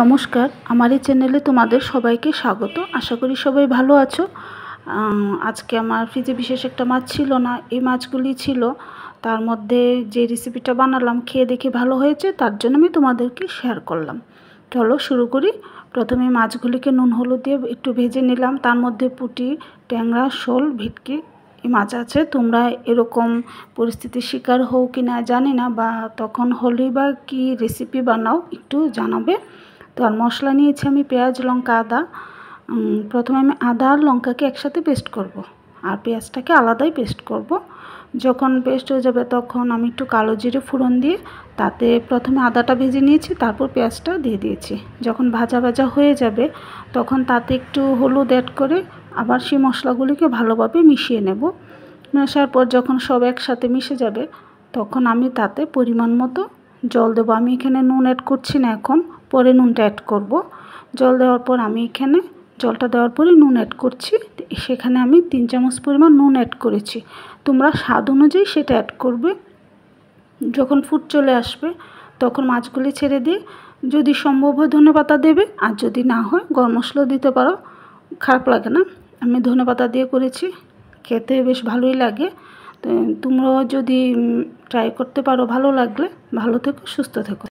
নমস্কার আমার এই চ্যানেলে তোমাদের সবাইকে স্বাগত আশা করি সবাই ভালো আছো আজকে আমার ফ্রিজে বিশেষ একটা মাছ ছিল না এই মাছগুলি ছিল তার মধ্যে যে রেসিপিটা বানালাম খেয়ে দেখে ভালো হয়েছে তার জন্য আমি তোমাদেরকে শেয়ার করলাম চলো শুরু করি প্রথমে মাছগুলিকে নুন হলুদ দিয়ে একটু ভেজে নিলাম তার মধ্যে পুটি ট্যাংরা শোল ভেটকি মাছ আছে তোমরা এরকম পরিস্থিতির শিকার হও কি না জানি না বা তখন হলেই বা কী রেসিপি বানাও একটু জানাবে তো আর মশলা নিয়েছি আমি পেঁয়াজ লঙ্কা আদা প্রথমে আমি আদা আর লঙ্কাকে একসাথে পেস্ট করব। আর পেঁয়াজটাকে আলাদাই পেস্ট করব। যখন পেস্ট হয়ে যাবে তখন আমি একটু কালো জিরে ফোড়ন দিয়ে তাতে প্রথমে আদাটা ভেজে নিয়েছি তারপর পেঁয়াজটা দিয়ে দিয়েছি যখন ভাজা ভাজা হয়ে যাবে তখন তাতে একটু হলুদ অ্যাড করে আবার সেই মশলাগুলিকে ভালোভাবে মিশিয়ে নেব মেশার পর যখন সব একসাথে মিশে যাবে তখন আমি তাতে পরিমাণ মতো জল দেবো আমি এখানে নুন অ্যাড করছি না এখন পরে নুনটা অ্যাড করব জল দেওয়ার পর আমি এখানে জলটা দেওয়ার পরে নুন অ্যাড করছি সেখানে আমি তিন চামচ পরিমাণ নুন অ্যাড করেছি তোমরা স্বাদ অনুযায়ী সেটা অ্যাড করবে যখন ফুট চলে আসবে তখন মাছগুলি ছেড়ে দিয়ে যদি সম্ভব হয় ধনে পাতা দেবে আর যদি না হয় গরম মশলা দিতে পারো খারাপ লাগে না আমি ধনে পাতা দিয়ে করেছি খেতে বেশ ভালোই লাগে তোমরাও যদি ট্রাই করতে পারো ভালো লাগলে ভালো থেকো সুস্থ থেকো